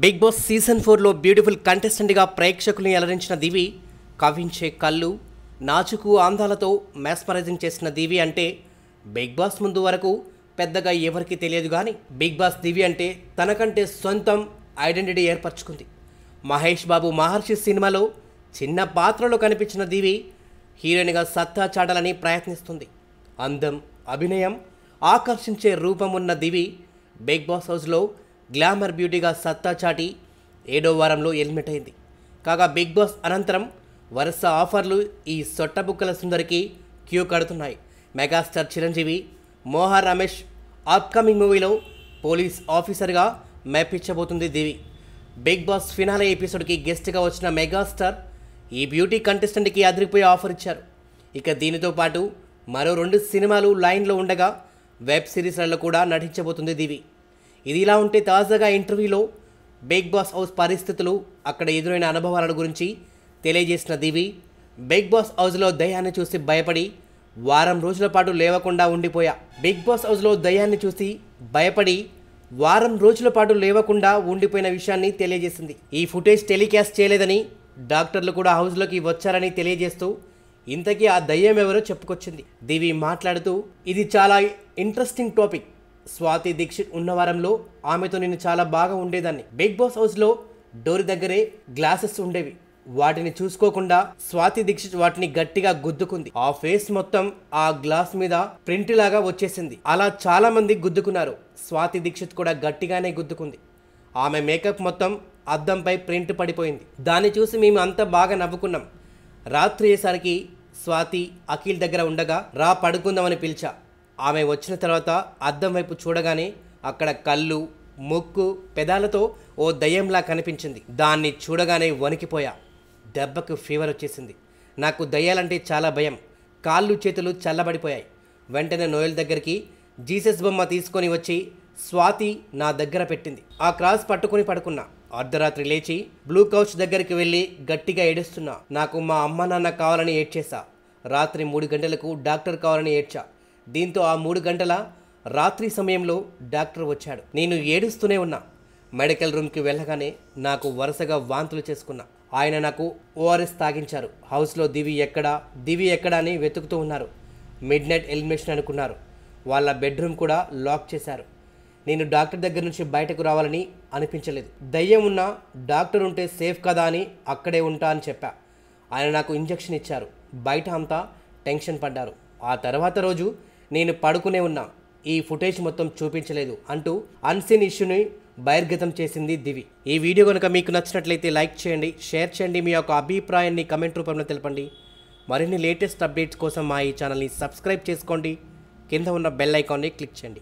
big Boss season ఫోర్లో beautiful కంటెస్టెంట్గా ప్రేక్షకుల్ని అలరించిన దివి కవించే కళ్ళు నాచుకు ఆందాలతో మెస్మరైజింగ్ చేసిన దివి అంటే బిగ్ బాస్ ముందు వరకు పెద్దగా ఎవరికి తెలియదు కానీ బిగ్ బాస్ దివి అంటే తనకంటే సొంతం ఐడెంటిటీ ఏర్పరచుకుంది మహేష్ బాబు మహర్షి సినిమాలో చిన్న పాత్రలో కనిపించిన దివి హీరోయిన్గా సత్తా చాటాలని ప్రయత్నిస్తుంది అందం అభినయం ఆకర్షించే రూపం ఉన్న దివి బిగ్ బాస్ హౌస్లో గ్లామర్ బ్యూటీగా సత్తా చాటి ఏడో వారంలో హెల్మెట్ అయింది కాగా బిగ్ బాస్ అనంతరం వరుస ఆఫర్లు ఈ సొట్టబుక్కల సుందరికి క్యూ కడుతున్నాయి మెగాస్టార్ చిరంజీవి మోహన్ రమేష్ అప్కమింగ్ మూవీలో పోలీస్ ఆఫీసర్గా మెప్పించబోతుంది దేవి బిగ్ బాస్ ఫినాలే ఎపిసోడ్కి గెస్ట్గా వచ్చిన మెగాస్టార్ ఈ బ్యూటీ కంటెస్టెంట్కి అదిరిపోయి ఆఫర్ ఇచ్చారు ఇక దీనితో పాటు మరో రెండు సినిమాలు లైన్లో ఉండగా వెబ్ సిరీస్లలో కూడా నటించబోతుంది దివి ఇది ఇలా ఉంటే తాజాగా ఇంటర్వ్యూలో బిగ్ బాస్ హౌస్ పరిస్థితులు అక్కడ ఎదురైన అనుభవాల గురించి తెలియజేసిన దివి బిగ్ బాస్ హౌస్లో దయాన్ని చూసి భయపడి వారం రోజుల పాటు లేవకుండా ఉండిపోయా బిగ్ బాస్ హౌస్లో దయాన్ని చూసి భయపడి వారం రోజుల పాటు లేవకుండా ఉండిపోయిన విషయాన్ని తెలియజేసింది ఈ ఫుటేజ్ టెలికాస్ట్ చేయలేదని డాక్టర్లు కూడా హౌస్లోకి వచ్చారని తెలియజేస్తూ ఇంతకీ ఆ దయ్యం ఎవరో చెప్పుకొచ్చింది దివి మాట్లాడుతూ ఇది చాలా ఇంట్రెస్టింగ్ టాపిక్ స్వాతి దీక్షిత్ ఉన్న వారంలో ఆమెతో నేను చాలా బాగా ఉండేదాన్ని బిగ్ బాస్ హౌస్లో డోర్ దగ్గరే గ్లాసెస్ ఉండేవి వాటిని చూసుకోకుండా స్వాతి దీక్షిత్ వాటిని గట్టిగా గుద్దుకుంది ఆ ఫేస్ మొత్తం ఆ గ్లాస్ మీద ప్రింట్ లాగా వచ్చేసింది అలా చాలా మంది గుద్దుకున్నారు స్వాతి దీక్షిత్ కూడా గట్టిగానే గుద్దుకుంది ఆమె మేకప్ మొత్తం అద్దంపై ప్రింట్ పడిపోయింది దాన్ని చూసి మేము అంతా బాగా నవ్వుకున్నాం రాత్రి అయ్యేసరికి స్వాతి అఖిల్ దగ్గర ఉండగా రా పడుకుందామని పిలిచా ఆమె వచ్చిన తర్వాత అద్దం వైపు చూడగానే అక్కడ కళ్ళు ముక్కు పెదాలతో ఓ దయ్యంలా కనిపించింది దాన్ని చూడగానే వణికిపోయా దెబ్బకు ఫీవర్ వచ్చేసింది నాకు దయ్యాలంటే చాలా భయం కాళ్ళు చేతులు చల్లబడిపోయాయి వెంటనే నోయల్ దగ్గరికి జీసస్ బొమ్మ తీసుకొని వచ్చి స్వాతి నా దగ్గర పెట్టింది ఆ క్రాస్ పట్టుకుని పడుకున్నా అర్ధరాత్రి లేచి బ్లూ కౌచ్ దగ్గరికి వెళ్ళి గట్టిగా ఏడుస్తున్నా నాకు మా అమ్మ నాన్న కావాలని ఏడ్చేశా రాత్రి మూడు గంటలకు డాక్టర్ కావాలని ఏడ్చా దీంతో ఆ మూడు గంటల రాత్రి సమయంలో డాక్టర్ వచ్చాడు నేను ఏడుస్తూనే ఉన్నా మెడికల్ రూమ్కి వెళ్ళగానే నాకు వరుసగా వాంతులు చేసుకున్నా ఆయన నాకు ఓఆర్ఎస్ తాగించారు హౌస్లో దివి ఎక్కడా దివి ఎక్కడా అని వెతుకుతూ ఉన్నారు మిడ్ నైట్ ఎలిమినేషన్ అనుకున్నారు వాళ్ళ బెడ్రూమ్ కూడా లాక్ చేశారు నేను డాక్టర్ దగ్గర నుంచి బయటకు రావాలని అనిపించలేదు దయ్యం ఉన్నా డాక్టర్ ఉంటే సేఫ్ కదా అని అక్కడే ఉంటా అని చెప్పా ఆయన నాకు ఇంజెక్షన్ ఇచ్చారు బయట అంతా టెన్షన్ పడ్డారు ఆ తర్వాత రోజు నేను పడుకునే ఉన్నా ఈ ఫుటేజ్ మొత్తం చూపించలేదు అంటూ అన్సీన్ ఇష్యూని బహిర్గతం చేసింది దివి ఈ వీడియో కనుక మీకు నచ్చినట్లయితే లైక్ చేయండి షేర్ చేయండి మీ యొక్క అభిప్రాయాన్ని కమెంట్ రూపంలో తెలపండి మరిన్ని లేటెస్ట్ అప్డేట్స్ కోసం మా ఈ ఛానల్ని సబ్స్క్రైబ్ చేసుకోండి కింద ఉన్న బెల్ ఐకాన్ని క్లిక్ చేయండి